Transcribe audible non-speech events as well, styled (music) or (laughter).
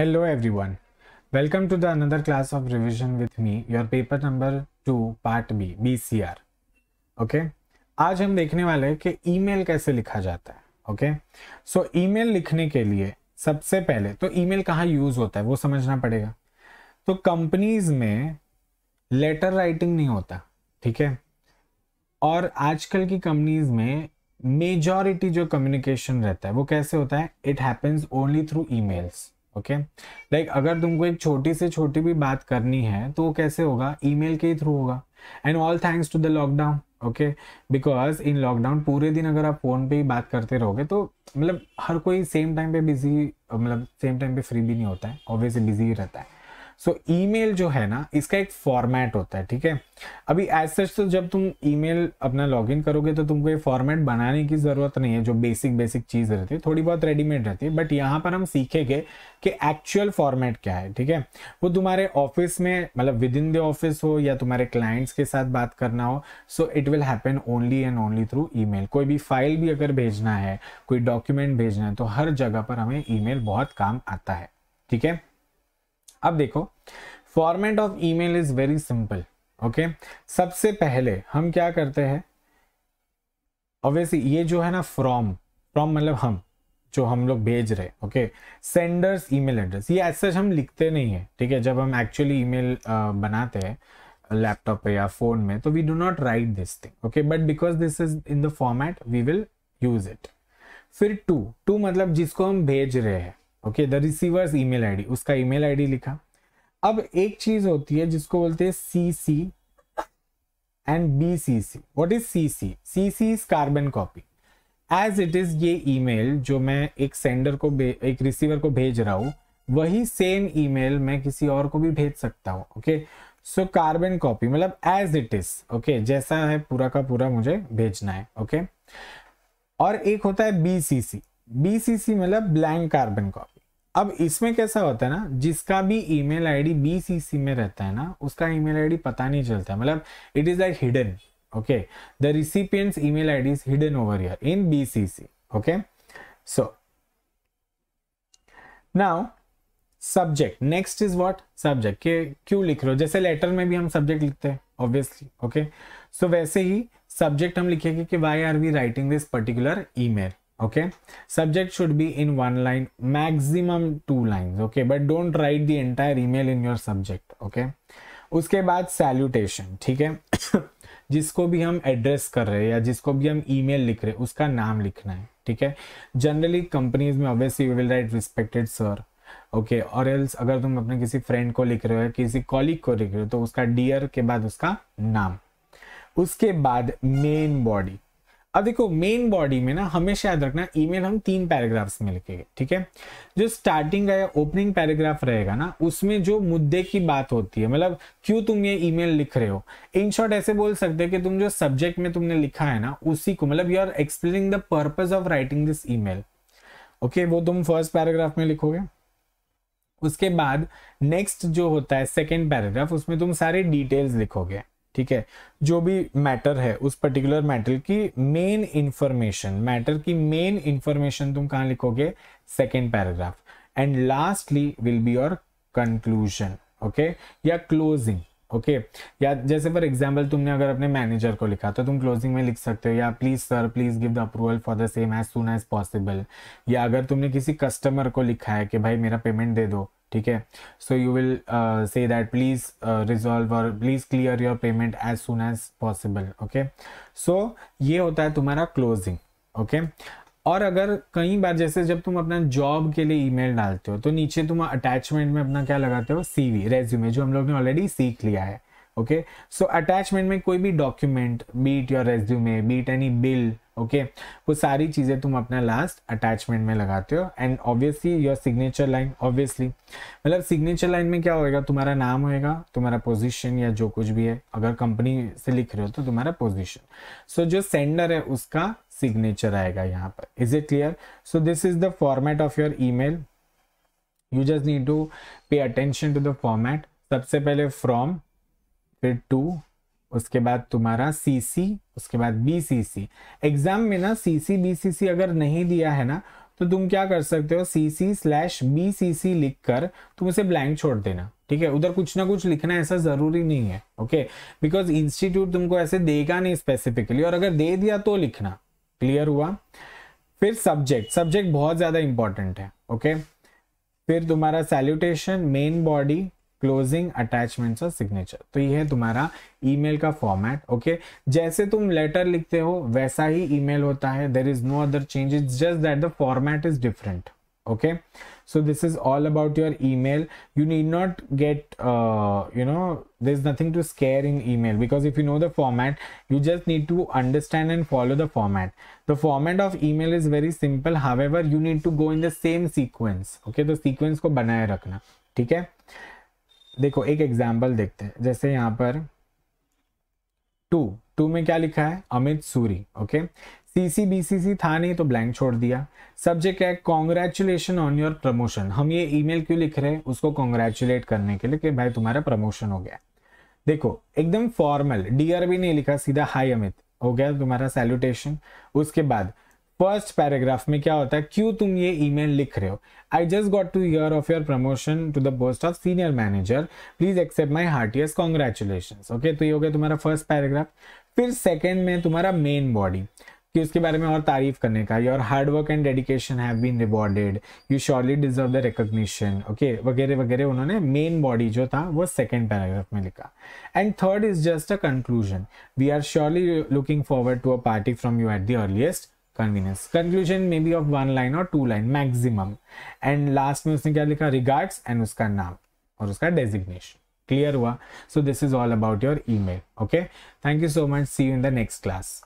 Hello everyone. Welcome to the another class of revision with me, your paper number two part B, BCR. Okay okay? आज हम देखने वाले हैं कि email कैसे लिखा जाता है ओके सो ईमेल लिखने के लिए सबसे पहले तो ईमेल कहाँ यूज होता है वो समझना पड़ेगा तो कंपनीज में लेटर राइटिंग नहीं होता ठीक है और आजकल की कंपनीज में मेजॉरिटी जो कम्युनिकेशन रहता है वो कैसे होता है it happens only through E okay like अगर तुमको एक छोटी से छोटी भी बात करनी है तो वो कैसे होगा ईमेल के ही थ्रू होगा and all thanks to the lockdown okay because in lockdown पूरे दिन अगर आप फ़ोन पे ही बात करते रहोगे तो मतलब हर कोई सेम टाइम पे बिजी मतलब सेम टाइम पे फ्री भी नहीं होता है ऑब्वियसली बिजी ही रहता है सो so, ईमेल जो है ना इसका एक फॉर्मेट होता है ठीक है अभी एज सच तो जब तुम ईमेल अपना लॉगिन करोगे तो तुमको ये फॉर्मेट बनाने की ज़रूरत नहीं है जो बेसिक बेसिक चीज़ रहती है थोड़ी बहुत रेडीमेड रहती है बट यहाँ पर हम सीखेंगे कि एक्चुअल फॉर्मेट क्या है ठीक है वो तुम्हारे ऑफिस में मतलब विद इन द ऑफिस हो या तुम्हारे क्लाइंट्स के साथ बात करना हो so it will happen only and only through E कोई भी फाइल भी अगर भेजना है कोई डॉक्यूमेंट भेजना है तो हर जगह पर हमें ई बहुत काम आता है ठीक है अब देखो format of email is very simple okay सबसे पहले हम क्या करते हैं ऑब्वियसली ये जो है ना फ्रॉम फ्रॉम मतलब हम जो हम लोग भेज रहे ओके सेंडर्स ईमेल एड्रेस ये एज हम लिखते नहीं है ठीक है जब हम एक्चुअली ईमेल बनाते हैं लैपटॉप पे या फोन में तो we do not write this thing okay but because this is in the format we will use it फिर टू टू मतलब जिसको हम भेज रहे हैं okay the receiver's email ID उसका ईमेल आईडी लिखा अब एक चीज होती है जिसको बोलते हैं C C and B C C what is C C C C is carbon copy as it is ये ईमेल जो मैं एक सेंडर को एक रिसीवर को भेज रहा हूँ वही सेम ईमेल मैं किसी और को भी भेज सकता हूँ ओके सो कार्बन कॉपी मतलब एज इट इज ओके जैसा है पूरा का पूरा मुझे भेजना है ओके okay? और एक होता है B B C C C सी मतलब ब्लैंक कार्बन कॉपी अब इसमें कैसा होता है ना जिसका भी ईमेल आईडी बीसीसी में रहता है ना उसका ईमेल आईडी पता नहीं चलता मतलब it is like hidden okay the recipient's email ID is hidden over here in BCC okay so now subject next is what subject के क्यों लिख रहे हो जैसे लेटर में भी हम सब्जेक्ट लिखते हैं ऑब्वियसली ओके सो वैसे ही सब्जेक्ट हम लिखेंगे कि why are we writing this particular email okay subject should be in one line maximum two lines okay but don't write the entire email in your subject okay उसके बाद salutation ठीक है (coughs) जिसको भी हम एड्रेस कर रहे हैं या जिसको भी हम ईमेल लिख रहे हैं उसका नाम लिखना है ठीक है जनरली कंपनीज में obviously we will write respected sir okay और एल्स अगर तुम अपने किसी फ्रेंड को लिख रहे हो या किसी कॉलिग को लिख रहे हो तो उसका डियर के बाद उसका नाम उसके बाद मेन बॉडी अब देखो मेन बॉडी में ना हमेशा याद रखना ईमेल हम तीन पैराग्राफ्स में लिखेंगे ठीक है जो स्टार्टिंग का या ओपनिंग पैराग्राफ रहेगा ना उसमें जो मुद्दे की बात होती है मतलब क्यों तुम ये ईमेल लिख रहे हो इन शॉर्ट ऐसे बोल सकते हो कि तुम जो सब्जेक्ट में तुमने लिखा है ना उसी को मतलब you are explaining the purpose of writing this mail okay वो तुम फर्स्ट पैराग्राफ में लिखोगे उसके बाद नेक्स्ट जो होता है सेकेंड पैराग्राफ उसमें तुम सारे डिटेल्स लिखोगे ठीक है जो भी मैटर है उस पर्टिकुलर मैटर की मेन इंफॉर्मेशन मैटर की मेन इंफॉर्मेशन तुम कहां लिखोगे second paragraph and lastly will be your conclusion okay या क्लोजिंग ओके okay. या जैसे फॉर एग्जाम्पल तुमने अगर अपने मैनेजर को लिखा तो तुम क्लोजिंग में लिख सकते हो या please sir please give the approval for the same as soon as possible या अगर तुमने किसी कस्टमर को लिखा है कि भाई मेरा पेमेंट दे दो ठीक है so you will say that please resolve और please clear your payment as soon as possible okay so ये होता है तुम्हारा क्लोजिंग ओके okay? और अगर कई बार जैसे जब तुम अपना जॉब के लिए ईमेल डालते हो तो नीचे तुम अटैचमेंट में अपना क्या लगाते हो सीवी रेज्यूमे जो हम लोग ने ऑलरेडी सीख लिया है ओके सो अटैचमेंट में कोई भी document be it your resume be it any bill okay वो सारी चीज़ें तुम अपना लास्ट अटैचमेंट में लगाते हो and obviously your signature line obviously मतलब सिग्नेचर लाइन में क्या होएगा तुम्हारा नाम होएगा तुम्हारा पोजीशन या जो कुछ भी है अगर कंपनी से लिख रहे हो तो तुम्हारा पोजीशन सो so, जो सेंडर है उसका सिग्नेचर आएगा यहाँ पर is it clear so this is the format of your e you just need to pay attention to the format सबसे पहले फ्रॉम फिर टू उसके बाद तुम्हारा सीसी उसके बाद बीसीसी एग्जाम में ना सीसी बीसीसी अगर नहीं दिया है ना तो तुम क्या कर सकते हो सीसी स्लैश बीसीसी लिख कर तुम उसे ब्लैंक छोड़ देना ठीक है उधर कुछ ना कुछ लिखना ऐसा जरूरी नहीं है ओके बिकॉज इंस्टीट्यूट तुमको ऐसे देगा नहीं स्पेसिफिकली और अगर दे दिया तो लिखना क्लियर हुआ फिर सब्जेक्ट सब्जेक्ट बहुत ज्यादा इंपॉर्टेंट है ओके फिर तुम्हारा salutation main body closing attachments और सिग्नेचर तो ये है तुम्हारा ईमेल का फॉर्मेट ओके जैसे तुम लेटर लिखते हो वैसा ही ईमेल होता है there is no other change is just that the format is different okay so this is all about your email you need not get you know there is nothing to scare in email because if you know the format you just need to understand and follow the format the format of email is very simple however you need to go in the same sequence okay the sequence को बनाए रखना ठीक है देखो एक example देखते हैं जैसे यहाँ पर टू टू में क्या लिखा है Amit Suri okay C C था नहीं तो ब्लैंक छोड़ दिया सब्जेक्ट है कॉन्ग्रेचुलेशन ऑन योर प्रमोशन हम ये ईमेल क्यों लिख रहे हैं उसको कॉन्ग्रेचुलेट करने के लिए कि भाई तुम्हारा प्रमोशन हो गया देखो एकदम फॉर्मल डियर भी नहीं लिखा सीधा हाई अमित हो गया तुम्हारा सैल्यूटेशन उसके बाद फर्स्ट पैराग्राफ में क्या होता है क्यों तुम ये ईमेल लिख रहे हो I just got to hear of your promotion to the post of senior manager please accept my heartiest congratulation okay तो ये हो गया तुम्हारा फर्स्ट पैराग्राफ फिर सेकेंड में तुम्हारा मेन बॉडी कि उसके बारे में और तारीफ करने का your hard work and dedication have been rewarded you surely deserve the recognition okay वगैरह वगैरह उन्होंने मेन बॉडी जो था वो सेकेंड पैराग्राफ में लिखा and third is just a conclusion we are surely looking forward to a party from you at the earliest convenience conclusion may be of one line और two line maximum and last में उसने क्या लिखा regards and उसका नाम और उसका designation clear हुआ so this is all about your email okay thank you so much see you in the next class